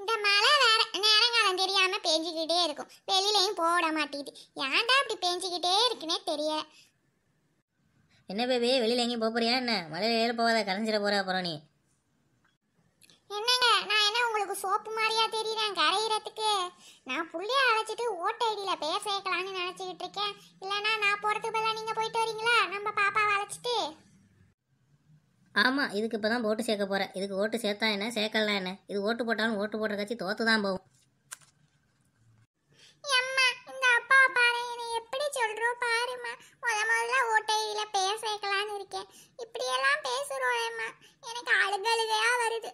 இந்த மழை வேற நேரங்காலம் தெரியாம பேஞ்சிக்கிட்டே இருக்கும் வெளியிலையும் போட மாட்டேது ஏன்டா இப்படி பேஞ்சிக்கிட்டே இருக்குன்னே தெரிய என்ன பேபி வெளியில எங்கேயும் போக போறியா என்ன மழையில போகாத கரைஞ்சிட போற அப்புறம் நீ என்னங்க நான் என்ன உங்களுக்கு சோப்பு மாதிரியா தெரியுறேன் கரையிறதுக்கு நான் புள்ளைய அழைச்சிட்டு ஓட்ட ஐடியில் பேர் சேர்க்கலான்னு நினச்சிக்கிட்டு இருக்கேன் இல்லைன்னா நான் போகிறதுக்கு பதிலாக நீங்கள் போயிட்டு வரீங்களா நம்ம பாப்பாவை அழைச்சிட்டு ஆமாம் இதுக்கு இப்பதான் ஓட்டு சேர்க்க போகிறேன் இதுக்கு ஓட்டு சேர்த்தா என்ன சேர்க்கலாம் என்ன இது ஓட்டு போட்டாலும் ஓட்டு போடுற கட்சி தோற்று தான் போகும் இப்படியெல்லாம் எனக்கு வருது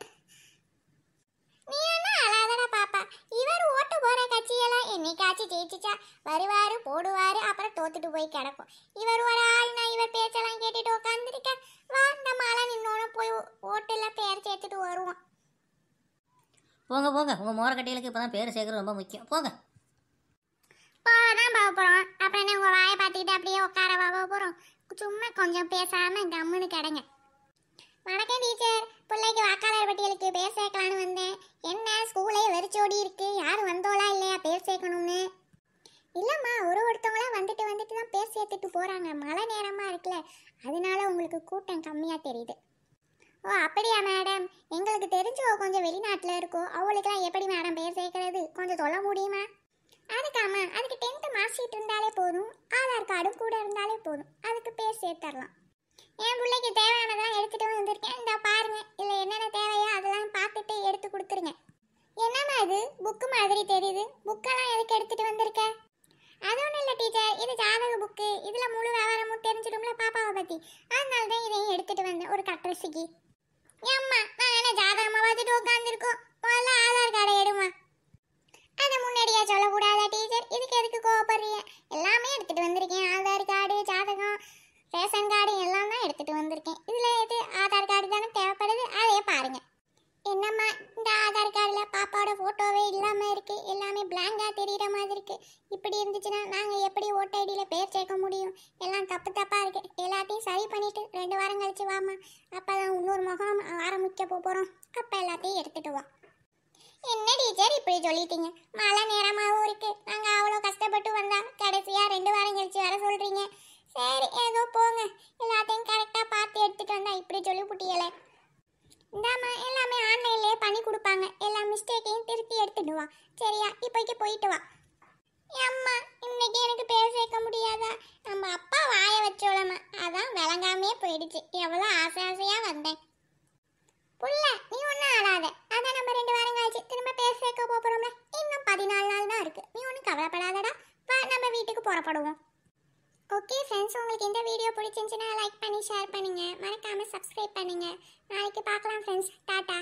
நீ என்ன பாப்பா இவர் ஓட்டு கட்சியெல்லாம் வருவாரு போடுவாரு அப்புறம் தோத்துட்டு போய் கிடக்கும் இவர் ஒரு ஆள் நான் இவர் பேச்செல்லாம் கேட்டுட்டு உட்காந்துருக்கேன் போங்க போங்க உங்கள் மோரக்கட்டைகளுக்கு இப்போ தான் பேர் சேர்க்குறது ரொம்ப முக்கியம் போங்க போதான் போக போகிறோம் அப்புறம் என்ன உங்கள் வாயை பார்த்துக்கிட்டு அப்படியே உட்கார போக போகிறோம் சும்மா கொஞ்சம் பேசாமல் கம்முன்னு கிடங்க வணக்கம் டீச்சர் பிள்ளைக்கு வாக்காளர் பட்டியலுக்கு பேர் சேர்க்கலான்னு வந்தேன் என்ன ஸ்கூலே வெறிச்சோடி இருக்கு யாரும் வந்தோலா இல்லையா பேர் சேர்க்கணும்னு இல்லைம்மா ஒரு ஒருத்தவங்களாம் வந்துட்டு வந்துட்டு தான் பேர் சேர்த்துட்டு போகிறாங்க மழை நேரமாக இருக்குல்ல அதனால உங்களுக்கு கூட்டம் கம்மியாக தெரியுது ஓ அப்படியா மேடம் எங்களுக்கு தெரிஞ்சவோ கொஞ்சம் வெளிநாட்டில் இருக்கோ அவளுக்கெல்லாம் எப்படி மேடம் பேர் சேர்க்கறது கொஞ்சம் சொல்ல முடியுமா அதுக்காமா அதுக்கு டென்த்து மார்க் ஷீட் இருந்தாலே போதும் ஆதார் கார்டும் கூட இருந்தாலே போதும் அதுக்கு பேர் சேர்த்துடலாம் என் பிள்ளைக்கு தேவையானதான் எடுத்துகிட்டு வந்திருக்கேன் இந்த பாருங்க இல்லை என்னென்ன தேவையோ அதெல்லாம் பார்த்துட்டு எடுத்து கொடுத்துருங்க என்னம்மா இது புக்கு மாதிரி தெரியுது புக்கெல்லாம் எதுக்கு எடுத்துகிட்டு வந்திருக்க அது ஒன்றும் இல்லை டீச்சர் இது ஜாதக புக்கு இதில் முழு விவரமும் தெரிஞ்சிடும்ல பாப்பாவை பற்றி அதனால தான் இதையும் எடுத்துகிட்டு வந்தேன் ஒரு கட்ரஸுக்கு ஏம்மா நான் என்ன ஜாதகமா பார்த்துட்டு உட்காந்துருக்கோம் போல ஆதார் கார்டை எடுமா இப்படி இருந்துச்சுன்னா நாங்கள் எப்படி ஓட்டு ஐடியில் பேர் சேர்க்க முடியும் எல்லாம் தப்பு தப்பாக இருக்குது எல்லாத்தையும் சரி பண்ணிவிட்டு ரெண்டு வாரம் கழிச்சு வாமா அப்போ தான் இன்னொரு முகம் ஆரம்பிக்க போகிறோம் அப்போ எல்லாத்தையும் எடுத்துகிட்டு வா என்ன டீச்சர் இப்படி சொல்லிட்டீங்க மழை நேரமாகவும் இருக்குது நாங்கள் அவ்வளோ கஷ்டப்பட்டு வந்தால் கடைசியாக ரெண்டு வாரம் கழிச்சு வர சொல்கிறீங்க சரி ஏதோ போங்க எல்லாத்தையும் கரெக்டாக பார்த்து எடுத்துகிட்டு வந்தால் இப்படி சொல்லி புட்டியலை இந்தாமா எல்லாமே ஆன்லைன்லேயே பண்ணி கொடுப்பாங்க எல்லா மிஸ்டேக்கையும் திருத்தி வா சரியா இப்போக்கி போயிட்டு வா அம்மா இன்னைக்கு எனக்கு பேச வைக்க முடியாதா நம்ம அப்பா வாயை வச்சோளமா அதான் விளங்காமையே போயிடுச்சு எவ்வளோ ஆசை ஆசையாக வந்தேன் புள்ள நீ ஒன்றும் ஆளாத அதான் நம்ம ரெண்டு வாரம் கழிச்சு திரும்ப பேச வைக்க போகிறோம்ல இன்னும் பதினாலு நாள் தான் இருக்குது நீ ஒன்றும் கவலைப்படாதடா வா நம்ம வீட்டுக்கு புறப்படுவோம் ஓகே ஃப்ரெண்ட்ஸ் உங்களுக்கு இந்த வீடியோ பிடிச்சிருந்துச்சுன்னா லைக் பண்ணி ஷேர் பண்ணுங்கள் மறக்காமல் சப்ஸ்கிரைப் பண்ணுங்கள் நாளைக்கு பார்க்கலாம் ஃப்ரெண்ட்ஸ் டாட்டா